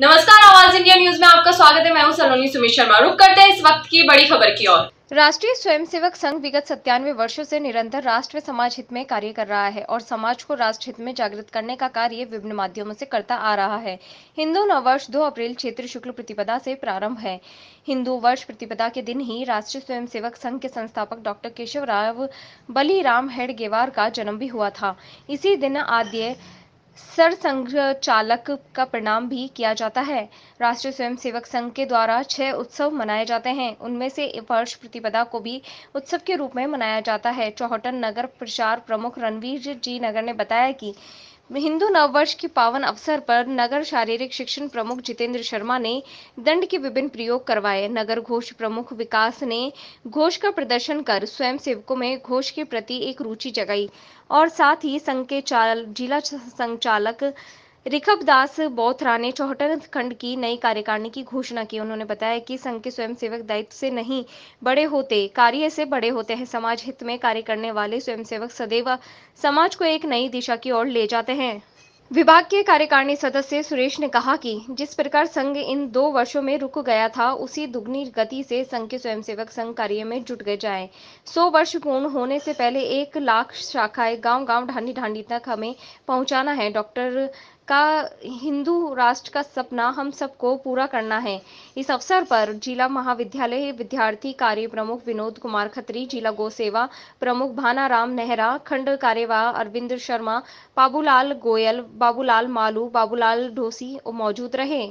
नमस्कार आवाज India news में आपका स्वागत है मैं हूं सलोनी सुमित शर्मा रुक करते हैं इस वक्त की बड़ी खबर की ओर राष्ट्रीय स्वयंसेवक संघ विगत सत्तानवे वर्षों से निरंतर राष्ट्र समाज हित में कार्य कर रहा है और समाज को राष्ट्र हित में जागृत करने का कार्य विभिन्न माध्यमों से करता आ रहा है हिंदू नववर्ष 2 अप्रैल क्षेत्र शुक्ल प्रतिपदा से प्रारंभ है हिंदू वर्ष प्रतिपदा के दिन ही राष्ट्रीय स्वयंसेवक संघ के संस्थापक डॉक्टर केशव राव बलिराम हेडगेवार का जन्म भी हुआ था इसी दिन आद्य सर संघ चालक का प्रणाम भी किया जाता है राष्ट्रीय स्वयंसेवक संघ के द्वारा छह उत्सव मनाए जाते हैं उनमें से वर्ष प्रतिपदा को भी उत्सव के रूप में मनाया जाता है चौहटन नगर प्रचार प्रमुख रणवीर जी नगर ने बताया कि हिंदू नववर्ष के पावन अवसर पर नगर शारीरिक शिक्षण प्रमुख जितेंद्र शर्मा ने दंड के विभिन्न प्रयोग करवाए नगर घोष प्रमुख विकास ने घोष का प्रदर्शन कर स्वयं सेवकों में घोष के प्रति एक रुचि जगाई और साथ ही संघ के जिला संचालक रिखभ दास बोथरा ने चौहटन खंड की नई कार्यकारिणी की घोषणा की उन्होंने बताया कि संघ के स्वयंसेवक दायित्व से नहीं बड़े होते कार्य से बड़े होते हैं समाज हित में कार्य करने वाले स्वयंसेवक सदैव समाज को एक नई दिशा की ओर ले जाते हैं विभाग के कार्यकारिणी सदस्य सुरेश ने कहा कि जिस प्रकार संघ इन दो वर्षों में रुक गया था उसी दुगनी गति से संघ के स्वयंसेवक संघ कार्य में जुट गए जाएं। सौ वर्ष पूर्ण होने से पहले एक लाख शाखाएं गांव-गांव ढांडी ढांडी तक हमें पहुंचाना है डॉक्टर का हिंदू राष्ट्र का सपना हम सबको पूरा करना है इस अवसर पर जिला महाविद्यालय विद्यार्थी कार्य प्रमुख विनोद कुमार खत्री जिला गोसेवा प्रमुख भाना राम नेहरा खंड कार्यवाह अरविंद शर्मा बाबूलाल गोयल बाबूलाल मालू बाबूलाल ढोसी मौजूद रहे